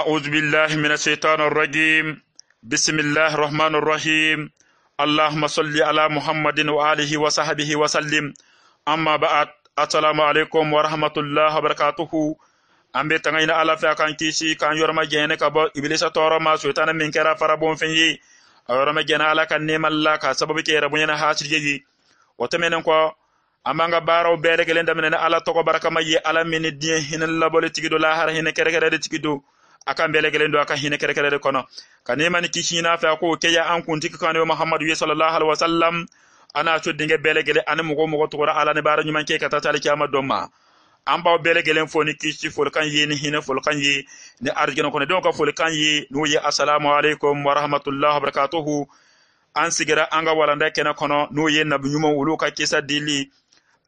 أعوذ بالله من الشيطان الرجيم بسم الله الرحمن الرحيم اللهم صل على محمد وآله وصحبه وسلم أما بعد السلام عليكم ورحمة الله وبركاته an be tanga ɲina ala fɛ a kan kisi k'an yɔrɔma jɛɲɛnɛ ka bɔ ibilisa tɔɔrɔ ma sotana min kɛra fara bonfɛn ye a yɔrɔma jɛna ala ka nema la ka sababu kɛ yɛrɛ bonyana hasirije ye o tɛmɛnen kɔ an b'an ka baaraw bɛɛ lajɛlen daminɛ ni ala tɔgɔ barakama ye ala min ni diɲɛ hinɛ labɔli tigi do lahara hinɛ kɛrɛkɛrɛ de tigi do akan belegelen do aka hine kere kere kono kanimani kishina fa ko keya an kunti kanu muhammadu sallallahu alaihi wasallam ana coddinge belegele ani mogo mogo tugora ala ne bara ɲuman ke ka ta tali kiyama don ma an b'aw belegelen fo ni kisi kan yi ni hine hinɛ kan yi ni arijana kono do ka kan yi no ye assalamu alaikum wa rahmatullahi wa barakatuhu an sigira anga ka walanda kɛnɛ kono no ye nabu nyuma olu kisa dili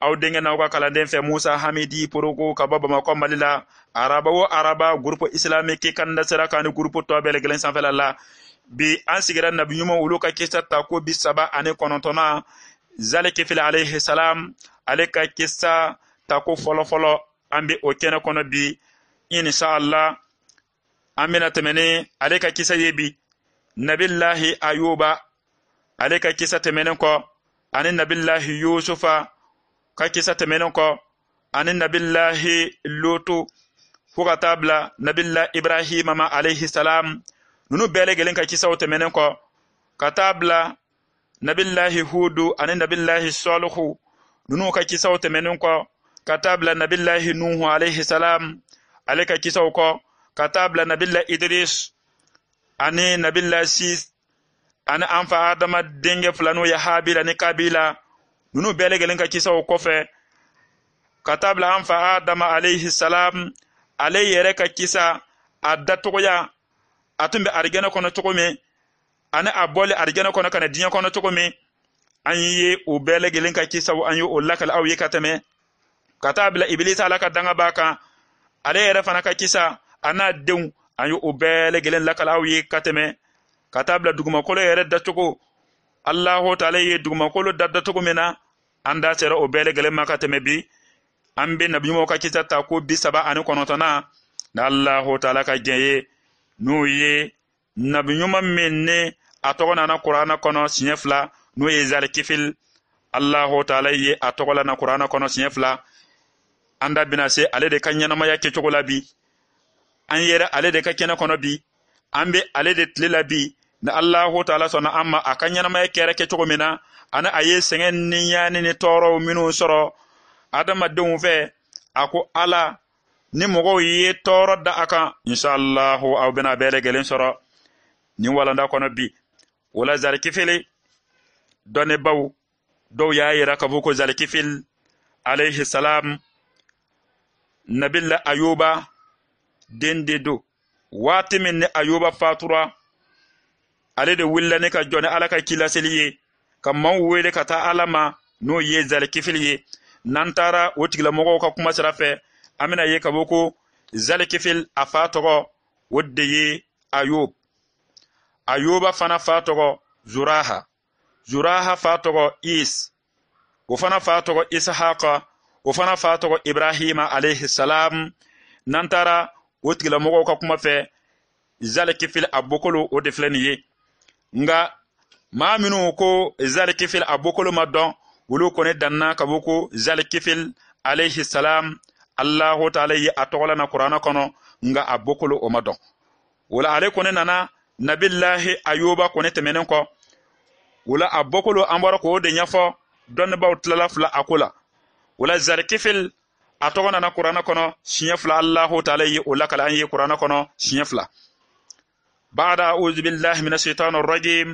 aw denkɛ n'aw ka kalanden fɛ musa hamidi porogo ka bɔ bamakɔ mali la araba o araba gurupu islamiki kanda sera kan ni gurupu tɔ bɛɛ lagɛlɛn sanfɛla la bi an sigira nabi ɲuman olu ka kisa ta ko bi saba ani kɔnɔntɔnna zalikifili alayhi salam ale ka kisa ta ko fɔlɔfɔlɔ an bɛ o kɛnɛ kɔnɔ bi inshallah an bɛna tɛmɛ ni ale ka kisa ye bi nabilahi ayuba ale ka kisa tɛmɛnen kɔ ani nabilahi yusufa ka kisa tɛmɛnen kɔ ani nabilahi lutu fo ka taa bila nabila ibrahima ma alayhi nunu bɛɛ lajɛlen ka kisaw tɛmɛnen kɔ ka taa bila nabilahi hudu ani nabilahi sɔlihu nunu ka kisaw tɛmɛnen kɔ ka taa bila nabilahi nuhu alayhi ale ka kisaw kɔ ka taa bila nabila idris ani nabila sis ani anfa adama denge fila n'o ye habila ni kabila ninnu bɛɛ lajɛlen ka kisaw kɔfɛ ka taa bila an fa adama alayhi salam ale yɛrɛ ka kisa a datogoya a tun bɛ arijɛnɛ kɔnɔ cogo min ani a bɔli arijɛnɛ kɔnɔ ka na diɲɛ kɔnɔ cogo min an ye o bɛɛ lajɛlen ka kisaw an ye o lakali aw ye ka tɛmɛ ka taa bila ibilisa ala ka danga b'a kan ale yɛrɛ fana ka kisa a n'a denw an ye o bɛɛ lajɛlen lakali aw ye ka tɛmɛ ka taa bila dugumakolo yɛrɛ dacogo allahu taala ye dugumakolo dadda cogo min na an da sera o bɛɛ ma ka tɛmɛ bi an be nabiɲumanw ka kita ta ko bisaba ani kɔnɔtɔna na allahu taala ka jɛn ye n'u ye nabiɲuman min ni a tɔgɔ nana kurana kɔnɔ siɲɛ fila nu ye zalikifil allahu taala ye a tɔgɔ lana kurana kɔnɔ siɲɛ fila an da bena se ale de ka ɲɛnamaya kɛcogo la bi an yɛrɛ ale de ka kɛnɛ kɔnɔ bi an be ale de tile la bi ni allahu taala sɔnna an ma a ka ɲɛnamaya kɛra kɛ cogo min na ani a ye sɛgɛn ni yaani ni tɔɔrɔw minnu sɔrɔ adamadenw fɛ a ko ala ni mɔgɔw ye tɔɔrɔ da a kan inshallahu aw bɛna bɛɛ lajɛlen sɔrɔ nin walanda kɔnɔ bi o la zalikifili dɔnnibaw dɔw y'a yira k'a fɔ ko zalikifil alayhi salam nabila ayuba den de do waati min ni ayuba fatura ale de wulila ne ka jɔ ni ala ka kilaseli ye ka maw wele ka taa ala ma n'o ye zalikifili ye n'an taara o tigilamɔgɔw ka kuma sira fɛ an bena ye ka fɔ ko zalikifil a faa tɔgɔ o de ye ayob ayoba fana faa tɔgɔ zuraha zuraha faa tɔgɔ is o fana faa tɔgɔ ishaqa o fana faa tɔgɔ ibrahima alayhi salam n'an taara o tigilamɔgɔw ka kuma fɛ zalikifil a bokolo o de filɛ nin ye nga maminu ko zal kifil abokolo ma don wulu kone danna kabo ko zal kifil alayhi salam allahu taala yi a tɔgɔla na kurana kɔnɔ nga a bokolo o ma dɔn wala ale kone nana nabilahi ayuba kone tɛmɛnen kɔ wala a bokolo an bɔra k'o de ɲɛfɔ dɔnnibaw tilala fila a ko la wala zal kifil a tɔgɔ nana kurana kɔnɔ siɲɛ fila allahu taala yi o lakala an ye kurana kɔnɔ siɲɛ fila بعد أعوذ بالله من الشيطان الرجيم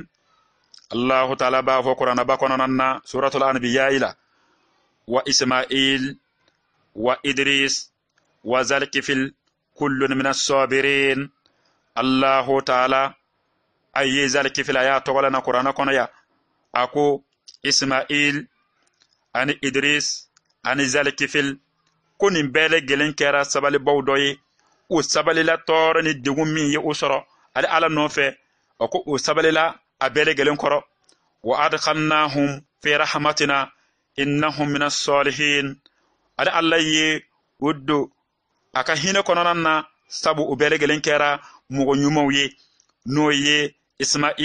الله تعالى بافو قرآن فقرنا ننا سورة الأنبياء إلى وإسماعيل وإدريس وزلك في كل من الصابرين الله تعالى أي في الآيات ولنا قرآن قرنا يا أكو إسماعيل أن إدريس أن في زلكفل كن بلغ لنكرا سبالي بودوي وسبالي لا تورني دغمي يوسرو ale ala nɔfɛ o ko o sabalila a bɛɛ lajɛlen kɔrɔ wa adkalnahum fi rahmatina innahum min asalihin ale ala ye o don a ka hinɛ kɔnɔna na sabu o bɛɛ lajɛlen kɛra mɔgɔ ɲumanw ye n'o ye ismail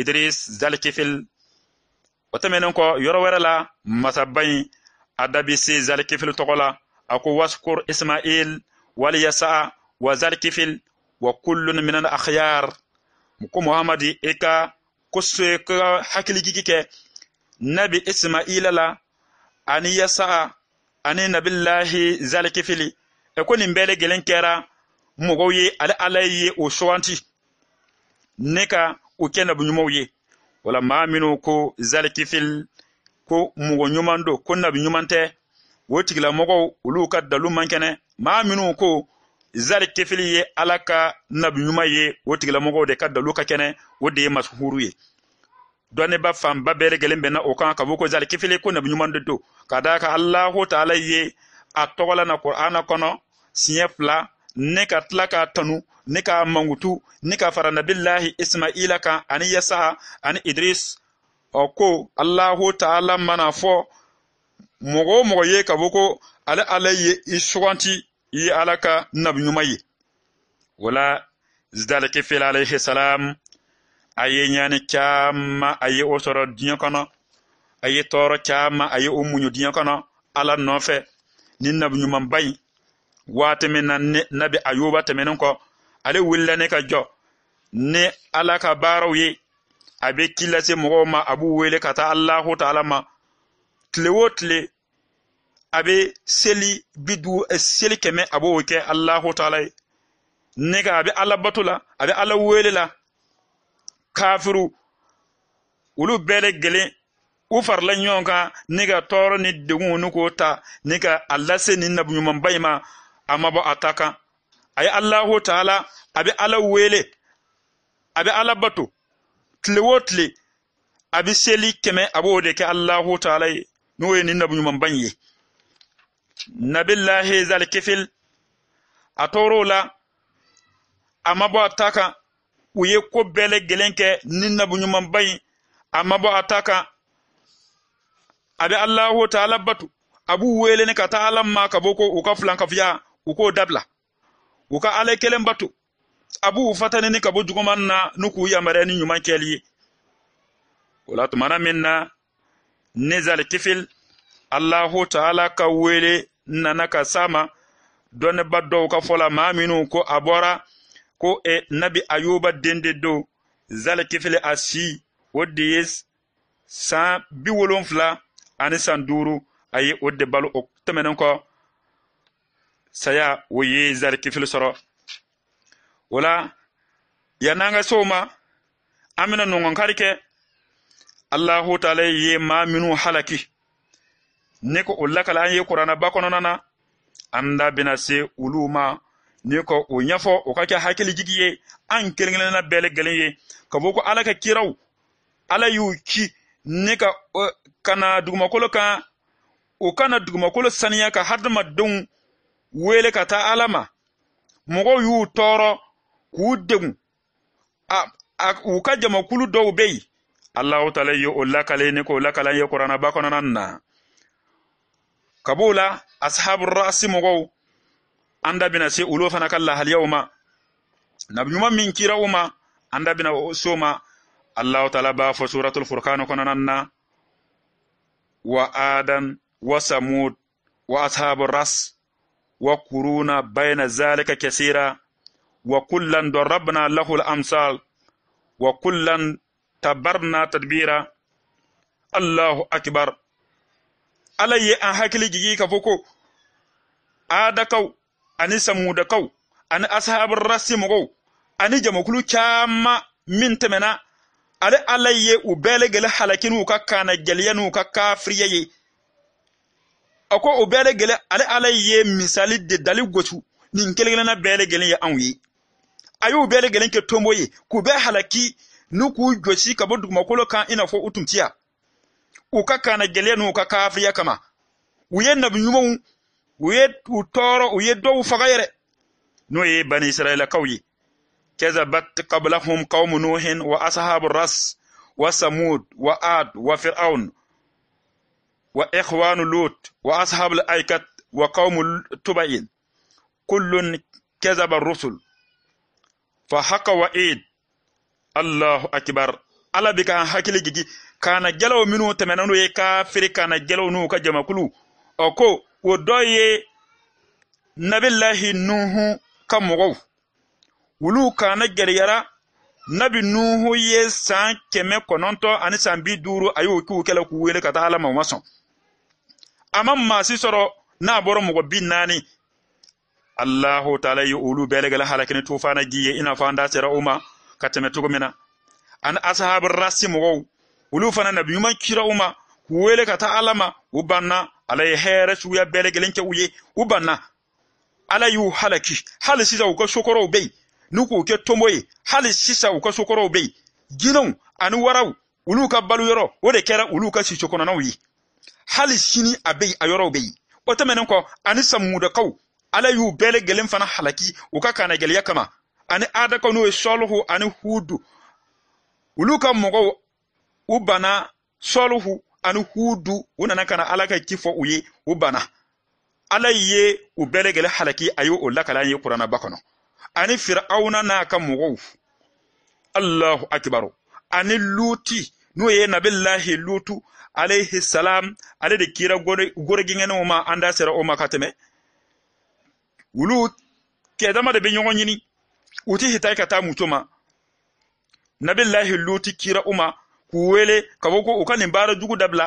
idris zalikifil o tɛmɛnen kɔ yɔrɔ wɛrɛ la masaba in a da se zalikifil tɔgɔ la a ko waskur ismail waliyasa wa zalikifil wa kullun minal akhyar ko muhamadi i ka kosoye ka hakilijigi kɛ nabi ismaila la ani yasa'a ani nabilahi zalikifili e ko nin bɛɛ lajɛlen kɛra mɔgɔw ye ale ala ye o suwanti ne ka o kɛ nabiɲumanw ye wala maa minnu ko zalikifil ko mɔgɔ ɲuman do ko nabi ɲuman tɛ o tigilamɔgɔw olu dalu man kɛnɛ ko zari kefili ye ala ka nabi ɲuman ye o tigilamɔgɔw de ka dalu ka kɛnɛ o de ye masuhuru ye dɔnniba fanba bɛɛ lajɛlen bɛnna o kan ka fɔ ko zari kefili ko nabi de don ka d'a kan alahu taala ye a tɔgɔla na kur'ana kɔnɔ siɲɛ fila ne ka tila k'a tanu ne k'a mangutu ne ka fara nabilahi ismaila kan ani yasa ani idris ɔ ko alahu taala mana fɔ mɔgɔ o mɔgɔ ye ka fɔ ko ale ala ye i suganti i ye ala ka nabi ɲuman ye o la zalikifil alayhi salam a ye ɲani caaman a ye o sɔrɔ diɲɛ kɔnɔ a ye tɔɔrɔ caaman a ye o muɲu diɲɛ kɔnɔ ala nɔfɛ ni nabi ɲumanba yi waati min na nabi ayuba tɛmɛnin kɔ ale wulila ne ka jɔ ni ala ka baaraw ye a be ci lase mɔgɔw ma a b'u wele ka taa alahu taala ma tile o tile abe bɛ seli bi e seli kɛmɛ a b'o kɛ alahu taala ye nɛgɛ a bɛ ala bato la wele la kafiru olu bɛɛ gele u farala ɲɔgɔn kan ne tɔɔrɔ ni degun ni k'o ta ne ka a lase nin nabuɲumanba in ma a ma bɔ kan a ye alahu taala a bɛ ala wele a bɛ ala bato tile seli kɛmɛ abo b'o de kɛ alahu taala ye n'o ye nin nabuɲumanba ye nabillahi zalkifil a toro la amma bo a taka uye ko bele gelenke nin nabu ñuman bayi amma bo a taka abe allahu taala batu abu welene ka ta alam maka boko uka fulanka fiya uko dabla uka ala kelen batu abu fatanini ka bo jugoman na nu ku yamare ni ñuman keli ye wala tumana min na ni zalkifil allahu taala ka wele nana ka sama ma dɔnniba dɔw ka fɔ la maa minnu ko a bɔra ko e nabi ayuba den de zali zalikifili a si o de ye san bi wolonfila ani san duuru a ye o de balo o tɛmɛnen kɔ saya o ye zalikifili sɔrɔ o la yann'an ka se o ma an bɛna ɲɔgɔn kɛ alahu taala ye maa minnu halaki ne ko o lakala an ye kuranaba kɔnɔna na an da bena se olu ma ni ka o ɲafɔ o ka kɛ hakilijigi ye an kelen kelenna bɛɛ lajɛlen ye ka fɔ ko ala ka kiraw ala y'u ci ni ka kana dugumakolo kan u kana dugumakolo saniya ka hadamadenw wele ka taa ala ma mɔgɔw y'u tɔɔrɔ k'u degu u ka jamakulu dɔw bɛ yen alahu taala ye o lakale ne k'o lakala ye kuranaba kɔnɔna na kabula ashabu rasi mogow anda bina se ulo fana ka lahaliyaw ma nabiɲuman min kiraw ma anda bina so ma allahu taala b'a fɔ suratul furkanu kɔnɔnan na wa adan wa samud wa ashabu ras wa kuruna baina zalika kasira wa kullan darabna lahu al-amsal wa kullan tabarna tadbira allahu akbar alayye an hakili gigi ka foko adakaw ani samudakaw ani ashabar rasimogow ani jamakulu caama min tɛmɛna ale ala ye u bɛɛ lajɛle halaki u ka na jeliya u ka kafiriya ye a ko u bɛɛ lajɛle ale ala ye misali da dali gosu nin kelen na bɛɛ lajɛlen ya anw ye a y'u bɛɛ lajɛlen kɛ tonbo ye k'u bɛɛ halaki nuku k'u ka bɔ dugumakolo kan ina fo fɔ u tun tiya uka kana gelen uka kafiya kama uye nabi ɲumanw u ye u tɔɔrɔ u ye dɔw faga yɛrɛ n'o ye bani israilakaw ye كذبت قبلهم قوم نوح وأصحاب الرس وثمود وآد وفرعون وإخوان لوط وأصحاب الأيكة وقوم تبعين كل كذب الرسل فحق وعيد الله أكبر ألا بك حكي kana jalaw minnu tɛmɛna n'u ye kafiri kana jalaw n'u ka jamakulu o ko o dɔ ye nabilahi nuhu ka mɔgɔw wulu kana gɛrɛyara nabi nuhu ye san kɛmɛ kɔnɔntɔ ani san bi duuru a y'o k'u kɛlɛ k'u wele ka taa ala ma o ma sɔn a ma maasi sɔrɔ n'a bɔra mɔgɔ bi naani allahu taala ye olu bɛɛ lagɛlɛ halakini tufana ji ye i n'a fɔ an da sera o ma ka tɛmɛ cogo min na ani asahabu rasi mɔgɔw olu fana nabi ɲuman kira uma kuwele kata alama ka taa ala ma ye hɛɛrɛ suguya bɛɛ lajɛlen kɛ u ye u banna ala y'u halaki hali sisan u ka sokɔrɔw bɛ yen n'u hali sisan u ka sokɔrɔw bɛ yen jinɛw ani waraw olu ka baluyɔrɔ o de kɛra olu ka hali sini a bɛ yen a yɔrɔw bɛ yen o ala y'u bɛɛ lajɛlen fana halaki u ka kanagɛlɛya kama ani adakaw n'o ye ani hudu olu ka ubana solhu anu hudu wunana kana alaka kifo uye ubana ala ye u belegele halaki ayo o lakala ye kurana bakono ani fir'auna na ka mugou allahu akbar ani luti no ye nabillahi lutu alayhi salam ale de kira gore gore gingene o ma anda sera o ma kateme wulu kedama de binyo nyini uti hitai kata mutuma nabillahi luti kira uma k'u kaboko ka fɔ u ka nin baara jugu dabila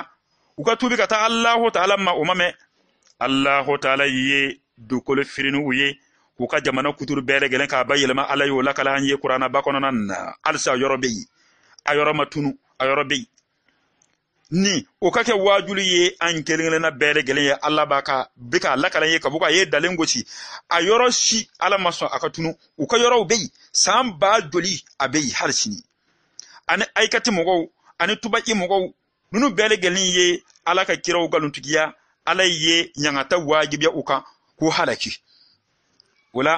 u ka tubi ka taa alahu taala ma o ma mɛn alahu taala ye dugukolo firiniw ye k'u jamana kuturu bɛɛ lajɛlen k'a ba ala y'o lakala an ye kuranna ba kɔnɔna na halisa a yɔrɔ bɛ ni o ka kɛ waajuli ye an kelen kelenna bɛɛ lajɛlen ye ala b'a ka ye ka ye dalen gosi a ala ma sɔn a ka tunu san ba joli a bɛ ani aikati mɔgɔw ani tubaki mɔgɔw ninnu bɛɛ lajɛlen ye ala ka kiraw galontigiya ala ye ɲagata waajibiya u kan k'u halaki o la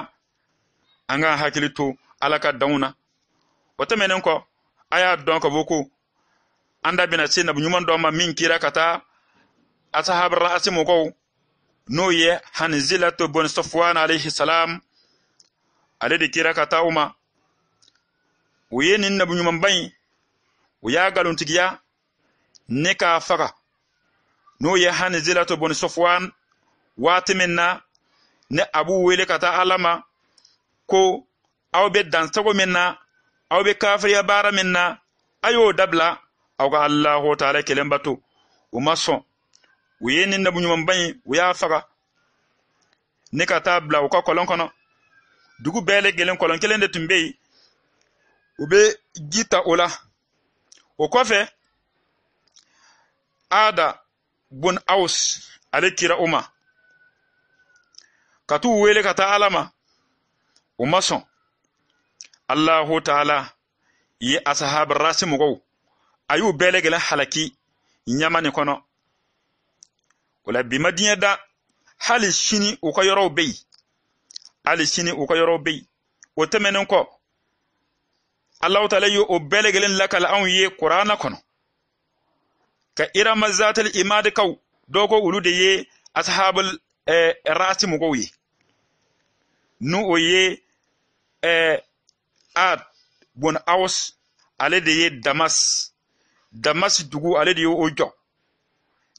an ka hakili to ala ka danw na o tɛmɛnen kɔ a y'a dɔn ka fɔ ko an da bɛna se nabiɲuman dɔ ma min kira ka taa asahabara ase mɔgɔw n'o ye hanzilato bon safwan alayhi salam ale de kira ka taa o ma o ye nin nabiɲumanba in وياغالون تيجيا نكا فغا نو يهان زلة بن صفوان واتمنا ne abu wele ka taa ko aw be dansago min na aw be kafiriya baara min na a y'o dabila aw ka allahu taala kelen bato u ma sɔn u ye nin nabuɲumanba ye u y'a faga ne ka taa bila u ka kɔlɔn kɔnɔ dugu bɛɛ lajɛlen kɔlɔn kelen de tun bɛ yen u o la o kɔfɛ ada bun aus ale kira u ma ka t'u wele ka taa ala ma u ma sɔn allahu taala ye asahab rasi mɔgɔw a y'u bɛɛ lajɛlen halaki ɲama nin kɔnɔ o la bi ma diɲɛ da hali sini u ka yɔrɔw bɛ yen hali sini u ka yɔrɔw bɛ yen o tɛmɛnen kɔ allahu taala ye o bɛɛ lajɛlen lakali anw ye kurana kɔnɔ ka irama zatal imadikaw dɔw ko olu de ye ashabul eh, rasi mɔgɔw ye nu o ye eh, ad bon aus ale de ye damas damas dugu ale de o jɔ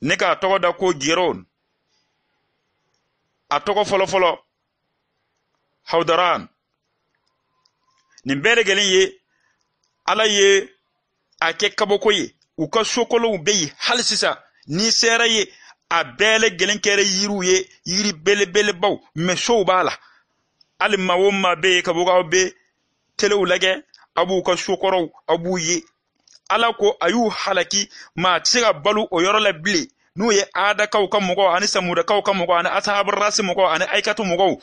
ne k'a tɔgɔ da ko geron a tɔgɔ fɔlɔfɔlɔ haudaran nin bɛɛ ye ala ye a kɛ kabako ye u ka sokolow bɛ yen hali sisan n'i sera ye a bɛɛ lajɛlen kɛra yiriw ye yiri belebelebaw mɛ b'a la hali maa o maa bɛ yen ka bɔ k'aw telew lajɛ aw b'u ka sokɔrɔw aw b'u ye ala ko a y'u halaki maa tɛ se ka balo o yɔrɔ la bile n'u ye adakaw ka mɔgɔw ani samudakaw ka mɔgɔw ani asahabarasi mɔgɔw ani aikatu mɔgɔw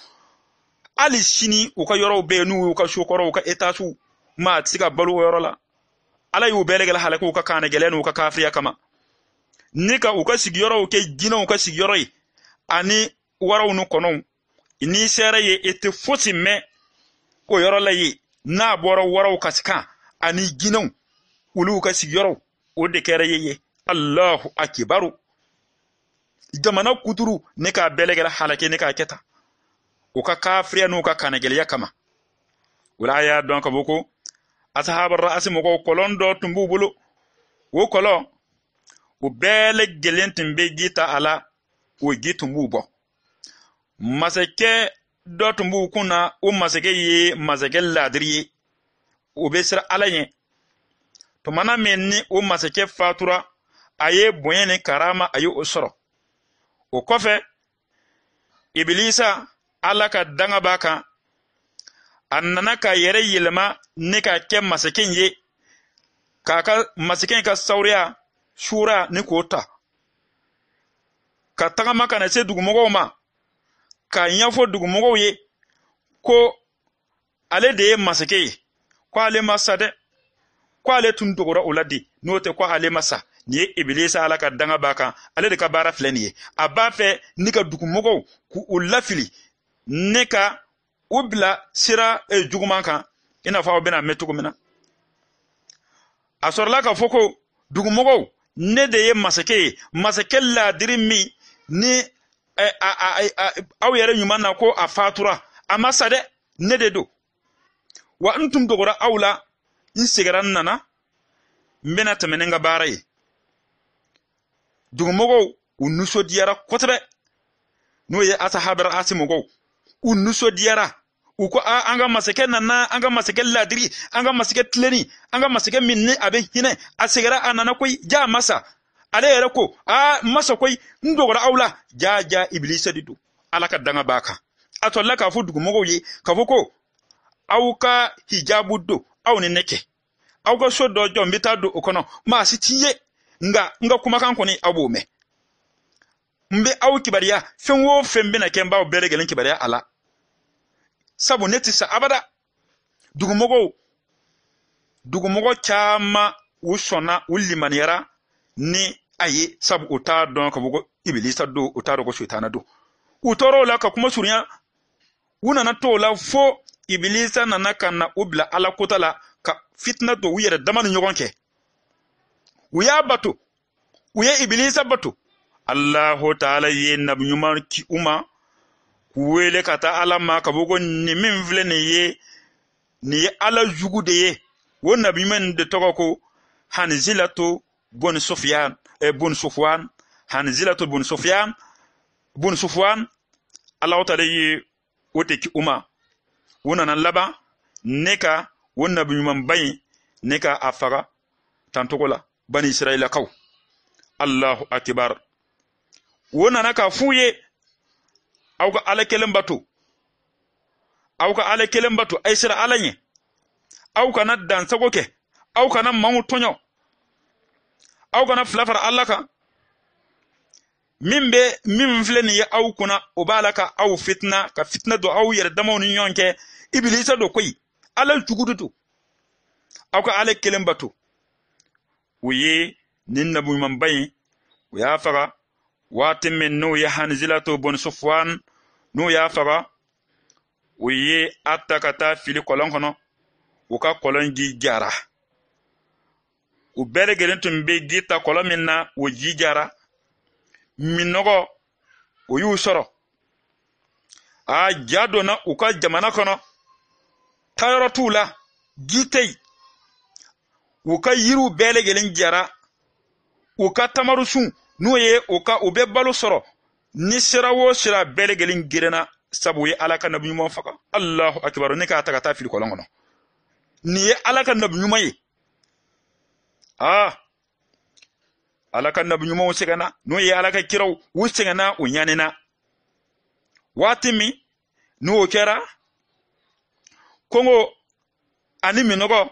hali sini u ka yɔrɔw bɛ yen n'u y'u ka sokɔrɔw ka etasiw maa ti se ka balo o yɔrɔ la ala y'u bɛɛ lagɛlɛ halakiw ka kaana gɛlɛya n'u ka kafiriya kama ni ka u ka sigiyɔrɔw kɛ jinɛw ka sigiyɔrɔ ye ani waraw ni kɔnɔw n'i sera ye i tɛ fosi mɛn o yɔrɔ la ye n'a bɔra waraw ka kan ani jinɛw olu ka sigiyɔrɔw o de kɛra ye ye allahu akibaru jamana kuturu ne k'a bɛɛ lagɛlɛ halaki ne k'a kɛ tan u ka kafiriya n'u ka kanagɛlɛya kama o a y'a dɔn ka bɔ ko ashaaba ra'asi mɔgɔw kɔlɔn dɔ tun b'u bolo o kɔlɔn o bɛɛ gelen tun bɛ ji ta a la o ji tun b'u bɔ masakɛ dɔ tun b'u kun na o masakɛ ye masakɛ laadiri ye o bɛ siran ala ɲɛ tumana min ni o masakɛ fatura a ye bonya ni karama a ye o sɔrɔ o kɔfɛ ibilisa ala ka danga b'a kan a nana ka yɛrɛ yɛlɛma ni ka kɛ masikin ye k'a ka masikin ka sauriya shura ni k'o ta ka tagama ka na se dugumɔgɔw ma ka ɲɛfɔ dugumɔgɔw ye ko ale de ye masakɛ ye ko ale ma sa dɛ ko ale tun dogora o la de n'o tɛ ko ale ma sa nin ye ibilisa ala ka danga b'a kan ale de ka baara filɛ nin ye a b'a fɛ ne ka dugumɔgɔw k'u lafili ne ka u bila sira e, juguman kan i n'a fɔ aw bɛna mɛn cogo min na a sɔrɔla k'a fɔ ko dugumɔgɔw ne de ye masakɛ ye masakɛ laadiri min ni e, a, a, a, aw yɛrɛ ɲuman na ko a fatura a ma sa dɛ ne de do wa n tun dogora aw la n segira n nana n bɛna tɛmɛ ni n ka baara ye dugumɔgɔw u nisɔndiyara kosɛbɛ n'o ye asahabara asimɔgɔw u nusodiyara u ko an ka masakɛ nana an ka masakɛ ladiri an ka masakɛ tilenni an ka masakɛ min ni a bɛ hinɛ a segira a nana koyi ja masa ale yɛrɛ ko a masa koyi n dogora aw la ja ja ibilisa de don ala ka danga b'a kan a tɔlila k'a fɔ dugumɔgɔw ye k'a fɔ ko aw ka hijabu don aw ni ne kɛ aw ka so dɔ jɔ n bɛ taa don o kɔnɔ maa si t'i ye nka n ka kumakan kɔni aw b'o mɛn n bɛ aw kibaruya fɛn o fɛn bɛna kɛ n b'aw bɛɛ lajɛlen kibaruya a la sabu ne ti sa abada dugumɔgɔw dugumɔgɔ caman u sɔnna u limaniyara ni a ye sabu u t'a dɔn ka fɔ ko ibilisa don u t'a dɔn ko sitana don u tɔɔrɔ la ka kuma surunya u nana to o la fo ibilisa nana ka na u bila ala kota la ka fitina don u yɛrɛ dama ni ɲɔgɔn kɛ u y'a bato u ye ibilisa bato allahu taala ye nabi ɲuman u ma wele ka taa ala ma ka bɔ ko min filɛ nin ye nin ye ala jugu de ye o nabiɲuman de tɔgɔ ko hanizilato boni sofiyan eh, boni sofuwan hanizilato boni sofiyan boni sofuwan alahu taala ye o te ki uma o nana laban ne ka o ba ye ne ka a faga tantogo la bani israilakaw allahu akibar o nana k'a f'u ye aw ka ala kelen bato aw ka ala kelen bato a' sera ala ɲɛ aw kana dansago kɛ aw kana maw tɔɲɔ aw kana fila fara ala kan min bɛ min filɛ nin ye aw kunna o b'a la ka aw fitina ka fitina don aw yɛrɛ damaw ni ɲɔgɔn cɛ ibilisa don koyi ala jugudu de aw ka ala kelen bato o ye nin nabiɲumanba in o y'a faga waati min nu ya hanzilatu bun sufwan nu y'a faga u ye a ta ka taa fili kɔlɔn kɔnɔ u ka kɔlɔn ji jara u bɛɛ lajɛlen tun be ji ta kɔlɔn min na o ji jara minnɔgɔ o y'u sɔrɔ a ja donna u ka jamana kɔnɔ taayɔrɔ t'u la ji tɛ yen u ka yiriw bɛɛ lajɛlen jara u ka tamarusun n'o ye o ka u bɛ balo sɔrɔ ni sira o sira bɛɛ lajɛlen gerenna sabu o ye ala ka nabi ɲuman faga alahu akibaru ne k'a ta ka taa fili kɔlɔn kɔnɔ nin ye ala ka nabi ɲuman ye aa ala ka nabi ɲumanw sɛgɛnna n'o ye ala ka kiraw u sɛgɛnna u ɲanina waati min n'o kɛra kɔngɔ ani minɔgɔ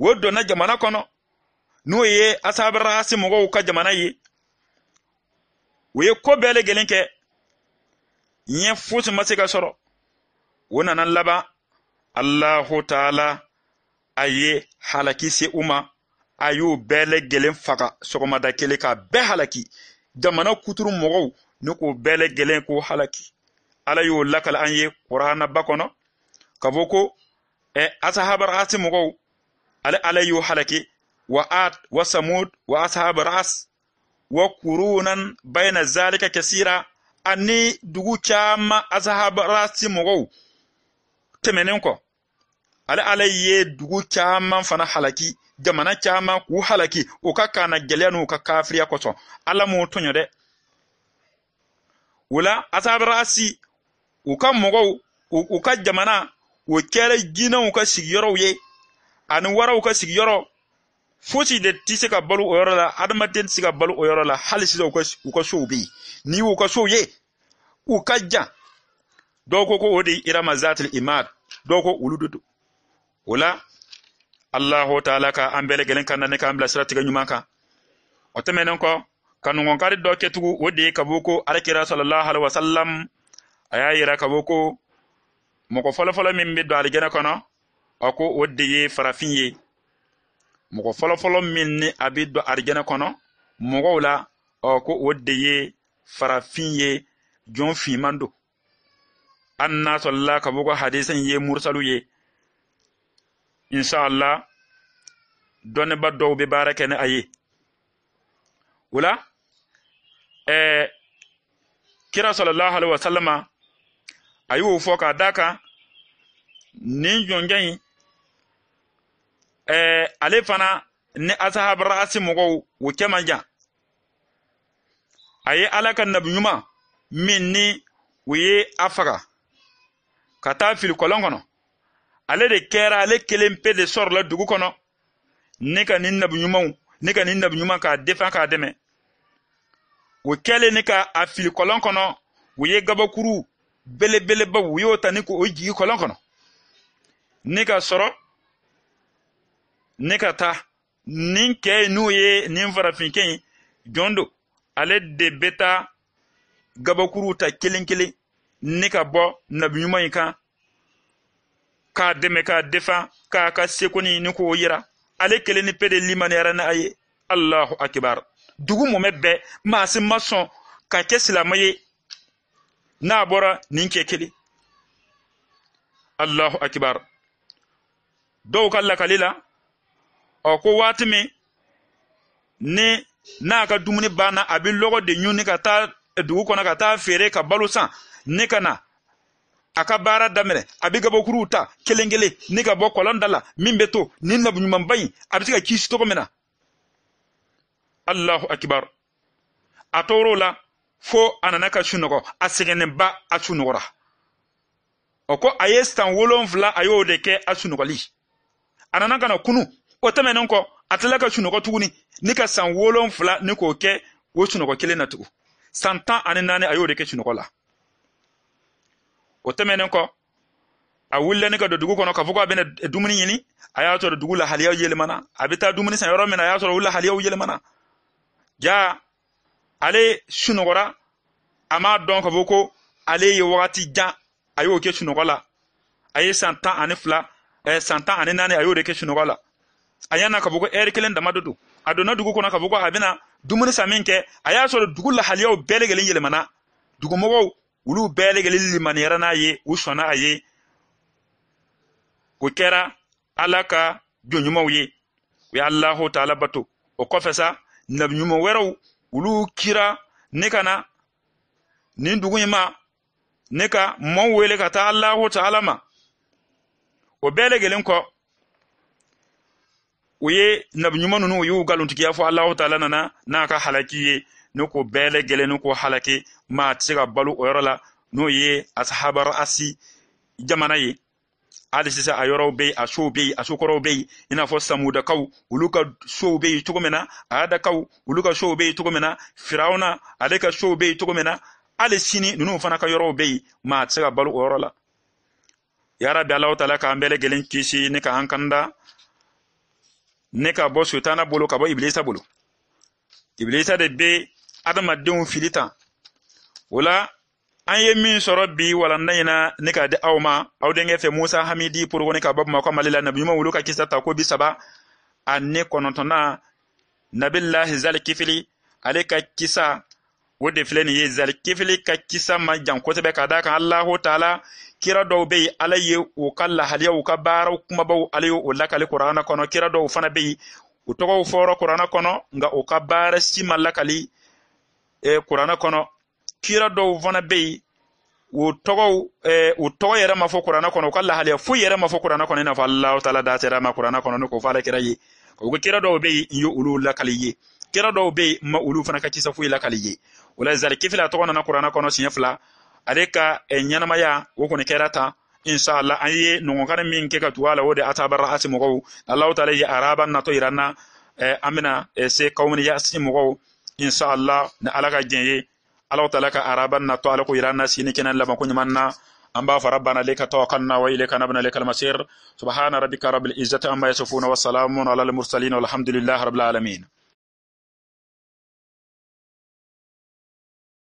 o donna jamana kɔnɔ n'o ye asabarahasi mɔgɔw ka jamana ye u ye ko bɛɛ lajɛlen kɛ ɲɛ fosi ma se ka sɔrɔ o nana laban alahu taala a ye halaki se u ma a y'o bɛɛ lajɛlen faga sɔgɔmada kelen k'a bɛɛ halaki jamana kuturu mɔgɔw ni k'o bɛɛ lajɛlen k'o halaki ala y'o lakali an ye kuranaba kɔnɔ ka fɔ ko ɛ asahabarahasi mɔgɔw ale ala y'o halaki wa Ad wa Samud wa ashab Ras wa kurunan bayna zalika kasira ani dugu caman ashab Rasi mɔgɔw tɛmɛnen kɔ ale ala ye dugu caman fana halaki jamana caman k'u halaki u ka kana gɛlɛya n'u ka kafiriya kosɔn ala m'u tɔɲɔ dɛ o la ashab Rasi u ka mɔgɔw jamana o kɛra ka sigiyɔrɔw ye ani ka sigiyɔrɔ foti de ti se ka balu o yɔrɔ la adamaden ti se ka balu o yɔrɔ la hali sisan u ka sow bɛ yen ni u ka sow ye u ka jan dɔw ko ko o de ye iramazati imad dɔw ko olu de do o la alahu taala ka an bɛɛ lajɛlen kan na ne k'an bila siratigɛ ɲuman kan o tɛmɛnen kɔ kanugɔnkari dɔ kɛtugu o de ye ka bɔ ko alakira sɔlɔlahu alayhi wa salam a y'a yira ka bɔ ko mɔgɔ fɔlɔfɔlɔ min bɛ don alijana kɔnɔ a ko o de ye farafin ye. mɔgɔ fɔlɔfɔlɔ min ni a bɛ don arijɛnɛ kɔnɔ mɔgɔw la ɔ ko o de ye farafin ye jɔn finman don hali n'a sɔrɔla ka bɔ ko hadisa in ye murusalu ye inshallah dɔnniba dɔw bɛ baara kɛ ni a ye o la ɛɛ kira sɔlɔlahu alaihi wa salama a y'o fɔ k'a d'a kan nin jɔnkɛ in Eh, ale fana ni asahab ra'asi mɔgɔw o kɛ man jan a ye ala ka nabi ɲuman min ni o ye a faga ka taa fili kɔlɔn kɔnɔ ale de kɛra ale kelen pe de sɔrɔla dugu kɔnɔ ne ka nin nabi ɲumanw ne ka nin nabi ɲuman k'a defan k'a dɛmɛ o kɛlen ne ka a fili kɔlɔn kɔnɔ o ye gabakuru belebelebaw u y'o ta ni k'o jigi kɔlɔn kɔnɔ ne ka sɔrɔ ne ka taa nin kɛ n'u ye nin farafinkɛ in jɔn do ale de bɛ taa gabakuruw ta kelen kelen ne ka bɔ nabi ɲuman in kan k'a dɛmɛ k'a defa k'a ka seko ni ni k'o yira ale kelen ni pe de limaniyara ni a ye allahu akibar dugu mɔmɛ bɛɛ maa si ma sɔn ka kɛ silamɛ ye n'a bɔra nin kɛ kelen allahu akibar dɔw ka lakali la ɔ ko waati min ni n'a ka dumuni banna a bɛ lɔgɔ de ɲuni ka taa dugu kɔnɔ ka taa feere ka balo san ne ka na a ka baara daminɛ a bɛ gabakuruw ta kelen kelen ne ka bɔ kɔlɔn da la min bɛ to nin nabuɲumanba in a bɛ se ka kisi cogo min na allahu akibaru a tɔɔr'o la fo a nana ka sunɔgɔ a sɛgɛnnenba a sunɔgɔra o ko a ye san wolonfila a y'o de kɛ a sunɔgɔli a nana ka na kunu o tɛmɛnen kɔ a tilala ka sunɔgɔ tuguni ni ka san wolonfila ni k'o kɛ o sunɔgɔ kelen na tugun san tan ani naani a y'o de kɛ sunɔgɔ la o tɛmɛnen kɔ a wulila ni ka don dugu kɔnɔ k'a fɔ ko a bɛna dumuni ɲini a y'a sɔrɔ dugu lahaliyaw yɛlɛmana a bɛ taa dumuni san yɔrɔ min na a y'a sɔrɔ o lahaliyaw yɛlɛmana ja ale sunɔgɔra a m'a dɔn k'a fɔ ko ale ye wagati jan a y'o kɛ sunɔgɔ la a ye san tan ani fila ɛɛ eh, san tan ani naani a y'o de kɛ sunɔgɔ la a y'a na ka fɔ ko ɛri kelen dama de don a donna dugu kɔnɔ ka fɔ ko a bɛna dumuni san min kɛ a y'a sɔrɔ dugu lahaliyaw bɛɛ lajɛlen yɛlɛmana dugumɔgɔw olu bɛɛ lajɛlen limaniyara n'a ye u sɔnna a ye o kɛra ala ka jɔnɲumanw ye u ye alahu taala bato o kɔfɛ sa nabiɲuman wɛrɛw olu kira ne ka na nin dugu in ma ne ka mɔw wele ka taa alahu taala ma o bɛɛ lajɛlen kɔ o ye nabi ɲuman nunu o y'u galon tigiya fɔ alahu taala nana n'a ka halaki ye ni k'o bɛɛ lajɛlen ni k'o halaki maa tɛ se ka balo o yɔrɔ jamana ye hali sisan a yɔrɔw bɛ yen a sow bɛ yen a sokɔrɔw bɛ yen i n'a fɔ samudakaw olu ka sow bɛ yen cogo min na aadakaw olu ka sini ninnu fana ka yɔrɔw bɛ yen maa tɛ se ka balo o yɔrɔ la yarabi alaw kisi ni k'an kanda ne ka bɔ sotana bolo ka bɔ ibilisa bolo ibilisa de be adamadenw fili tan o la an ye min sɔrɔ bi walanda in na ne ka di aw ma aw denkɛ fɛ musa hamidi porogoni ka bɔ bamakɔ mali la nabiɲuman ɲuman ka kisa ta ko bi saba ani kɔnɔntɔna nabilahi zalikifili ale ka kisa o de filɛ nin ye zali ka kisa ma jan kosɛbɛ ka d'a kan alahu taala kira dɔw be yen ala ye u ka lahaliyaw ka baaraw kumabaw ale ye o lakali kuranna kɔnɔ kira dɔw fana be yen u tɔgɔw fɔra kuranna kɔnɔ nga u ka baara si ma lakali eh, kuranna kɔnɔ kira dɔw fana be yen u tɔgɔw eh, u tɔgɔ yɛrɛ ma fɔ kuranna kɔnɔ u ka lahaliya foyi yɛrɛ ma fɔ kuranna kɔnɔ i n'a fɔ alahu taala da sera ma kuranna kɔnɔ ne k'o fɔ ala kira ye o ko kira dɔw be yen n ye olu lakali ye kira dɔw be yen n ma olu fana ka kisa foyi lakali ye o la zalikifila tɔgɔ nana kuranna kɔnɔ siɲɛ fila ale ka ɲɛnamaya eh, o kɔni kɛra tan inshallah an ye ɲɔgɔnkari min kɛ ka tugu a la o de atabara asi mɔgɔw alahu taala ye araba natɔ yira na an bɛna eh, eh, se kawmini yasi mɔgɔw inshallah ni ala ka diɲɛ ye alahu taala ka araba natɔ ala ko yira na sini kɛnɛ labanko ɲuman na an b'a fɔ rabbana leka tawakkalna wa ilayka nabna leka almasir subhana rabbika rabbil izzati amma yasifun wa ala al walhamdulillahi rabbil alamin